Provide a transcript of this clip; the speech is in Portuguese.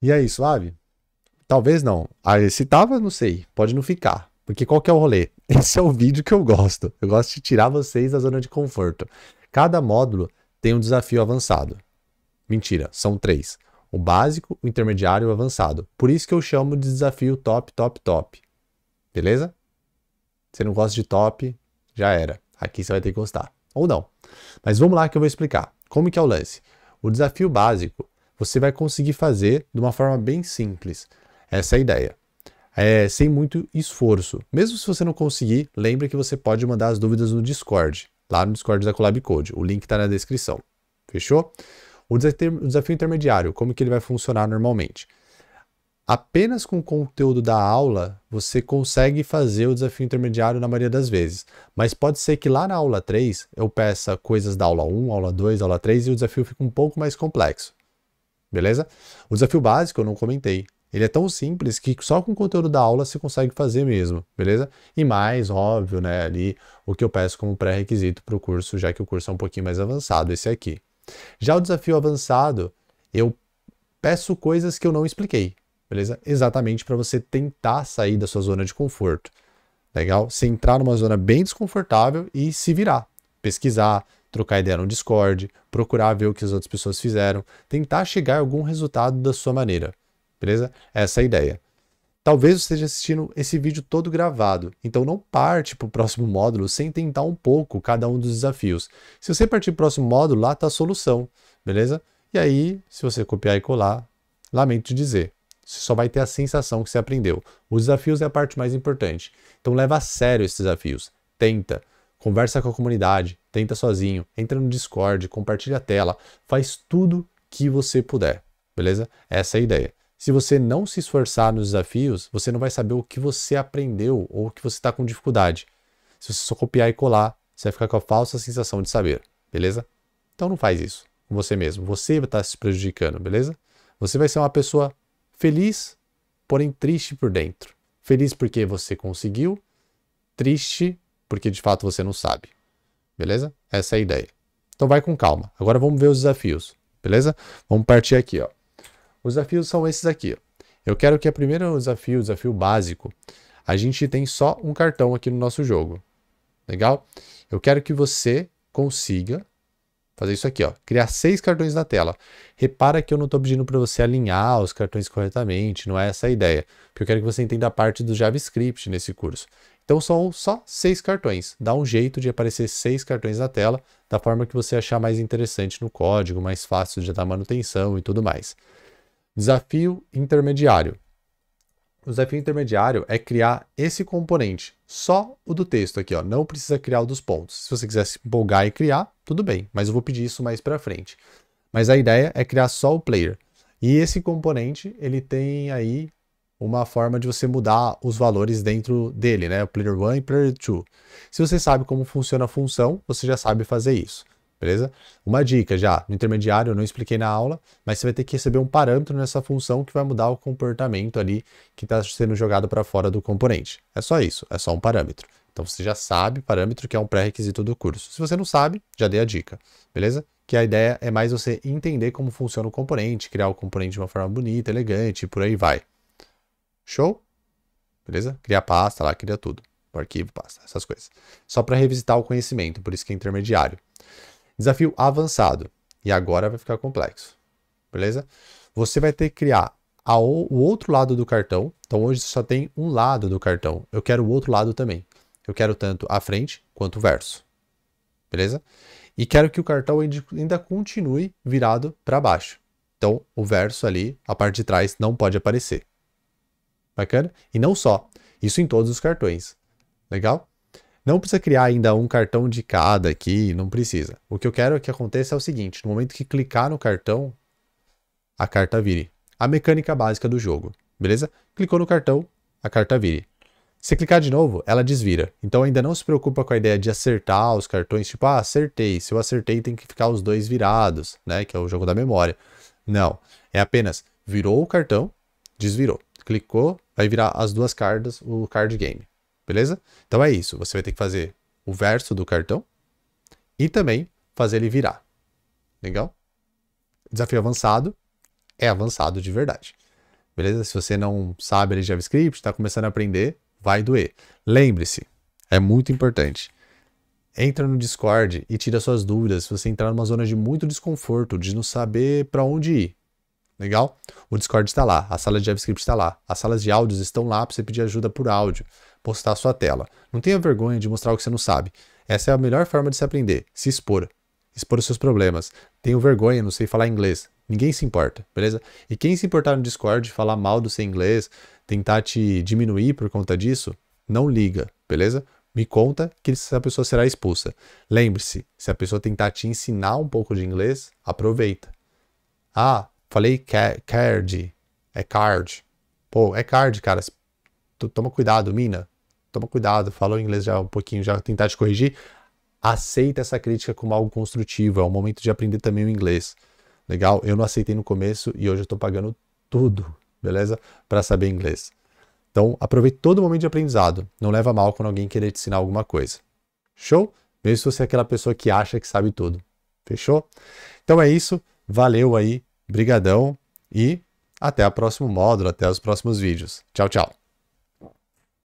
E é isso, Talvez não. Ah, se tava, não sei. Pode não ficar. Porque qual que é o rolê? Esse é o vídeo que eu gosto. Eu gosto de tirar vocês da zona de conforto. Cada módulo tem um desafio avançado. Mentira, são três. O básico, o intermediário e o avançado. Por isso que eu chamo de desafio top, top, top. Beleza? Você não gosta de top, já era. Aqui você vai ter que gostar. Ou não. Mas vamos lá que eu vou explicar. Como que é o lance? O desafio básico você vai conseguir fazer de uma forma bem simples. Essa é a ideia. É, sem muito esforço. Mesmo se você não conseguir, lembre que você pode mandar as dúvidas no Discord, lá no Discord da Collab Code. O link está na descrição. Fechou? O desafio intermediário, como que ele vai funcionar normalmente? Apenas com o conteúdo da aula, você consegue fazer o desafio intermediário na maioria das vezes. Mas pode ser que lá na aula 3 eu peça coisas da aula 1, aula 2, aula 3 e o desafio fica um pouco mais complexo beleza? O desafio básico eu não comentei. Ele é tão simples que só com o conteúdo da aula você consegue fazer mesmo, beleza? E mais, óbvio, né, ali o que eu peço como pré-requisito para o curso, já que o curso é um pouquinho mais avançado, esse aqui. Já o desafio avançado, eu peço coisas que eu não expliquei, beleza? Exatamente para você tentar sair da sua zona de conforto. Legal? Se entrar numa zona bem desconfortável e se virar. Pesquisar, trocar ideia no Discord, procurar ver o que as outras pessoas fizeram, tentar chegar a algum resultado da sua maneira. Beleza? Essa é a ideia. Talvez você esteja assistindo esse vídeo todo gravado, então não parte para o próximo módulo sem tentar um pouco cada um dos desafios. Se você partir para o próximo módulo, lá está a solução, beleza? E aí, se você copiar e colar, lamento dizer, você só vai ter a sensação que você aprendeu. Os desafios é a parte mais importante. Então leva a sério esses desafios. Tenta. Conversa com a comunidade, tenta sozinho, entra no Discord, compartilha a tela, faz tudo que você puder, beleza? Essa é a ideia. Se você não se esforçar nos desafios, você não vai saber o que você aprendeu ou o que você está com dificuldade. Se você só copiar e colar, você vai ficar com a falsa sensação de saber, beleza? Então não faz isso com você mesmo. Você está se prejudicando, beleza? Você vai ser uma pessoa feliz, porém triste por dentro. Feliz porque você conseguiu, triste porque de fato você não sabe. Beleza? Essa é a ideia. Então vai com calma. Agora vamos ver os desafios, beleza? Vamos partir aqui, ó. Os desafios são esses aqui. Ó. Eu quero que a primeira desafio, o desafio básico, a gente tem só um cartão aqui no nosso jogo. Legal? Eu quero que você consiga fazer isso aqui, ó. Criar seis cartões na tela. Repara que eu não estou pedindo para você alinhar os cartões corretamente, não é essa a ideia. Porque eu quero que você entenda a parte do JavaScript nesse curso. Então são só seis cartões. Dá um jeito de aparecer seis cartões na tela, da forma que você achar mais interessante no código, mais fácil de dar manutenção e tudo mais. Desafio intermediário. O desafio intermediário é criar esse componente, só o do texto aqui, ó. não precisa criar o dos pontos. Se você quiser se empolgar e criar, tudo bem, mas eu vou pedir isso mais para frente. Mas a ideia é criar só o player. E esse componente, ele tem aí uma forma de você mudar os valores dentro dele, né? O player 1 e player 2. Se você sabe como funciona a função, você já sabe fazer isso, beleza? Uma dica já, no intermediário eu não expliquei na aula, mas você vai ter que receber um parâmetro nessa função que vai mudar o comportamento ali que está sendo jogado para fora do componente. É só isso, é só um parâmetro. Então você já sabe parâmetro que é um pré-requisito do curso. Se você não sabe, já dei a dica, beleza? que a ideia é mais você entender como funciona o componente, criar o componente de uma forma bonita, elegante, e por aí vai, Show? Beleza? Cria pasta lá, cria tudo. O arquivo, pasta, essas coisas. Só para revisitar o conhecimento, por isso que é intermediário. Desafio avançado. E agora vai ficar complexo. Beleza? Você vai ter que criar a, o outro lado do cartão. Então hoje só tem um lado do cartão. Eu quero o outro lado também. Eu quero tanto a frente quanto o verso. Beleza? E quero que o cartão ainda continue virado para baixo. Então o verso ali, a parte de trás, não pode aparecer. Bacana? E não só. Isso em todos os cartões. Legal? Não precisa criar ainda um cartão de cada aqui, não precisa. O que eu quero é que aconteça é o seguinte: no momento que clicar no cartão, a carta vire. A mecânica básica do jogo, beleza? Clicou no cartão, a carta vire. Se clicar de novo, ela desvira. Então ainda não se preocupa com a ideia de acertar os cartões, tipo, ah, acertei. Se eu acertei, tem que ficar os dois virados, né? Que é o jogo da memória. Não. É apenas virou o cartão, desvirou. Clicou, vai virar as duas cartas, o card game. Beleza? Então é isso. Você vai ter que fazer o verso do cartão e também fazer ele virar. Legal? Desafio avançado é avançado de verdade. Beleza? Se você não sabe ali JavaScript, está começando a aprender, vai doer. Lembre-se, é muito importante. Entra no Discord e tira suas dúvidas. Se você entrar numa zona de muito desconforto, de não saber para onde ir, Legal? O Discord está lá, a sala de JavaScript está lá, as salas de áudios estão lá para você pedir ajuda por áudio, postar a sua tela. Não tenha vergonha de mostrar o que você não sabe. Essa é a melhor forma de se aprender, se expor. Expor os seus problemas. Tenho vergonha, não sei falar inglês. Ninguém se importa, beleza? E quem se importar no Discord, falar mal do seu inglês, tentar te diminuir por conta disso, não liga, beleza? me conta que essa pessoa será expulsa. Lembre-se, se a pessoa tentar te ensinar um pouco de inglês, aproveita. Ah, Falei card. É card. Pô, é card, cara. Toma cuidado, mina. Toma cuidado. Falou inglês já um pouquinho, já tentar te corrigir. Aceita essa crítica como algo construtivo. É o momento de aprender também o inglês. Legal? Eu não aceitei no começo e hoje eu tô pagando tudo, beleza? Para saber inglês. Então, aproveite todo momento de aprendizado. Não leva mal quando alguém querer te ensinar alguma coisa. Show? Mesmo se você é aquela pessoa que acha que sabe tudo. Fechou? Então é isso. Valeu aí Brigadão e até o próximo módulo, até os próximos vídeos. Tchau, tchau.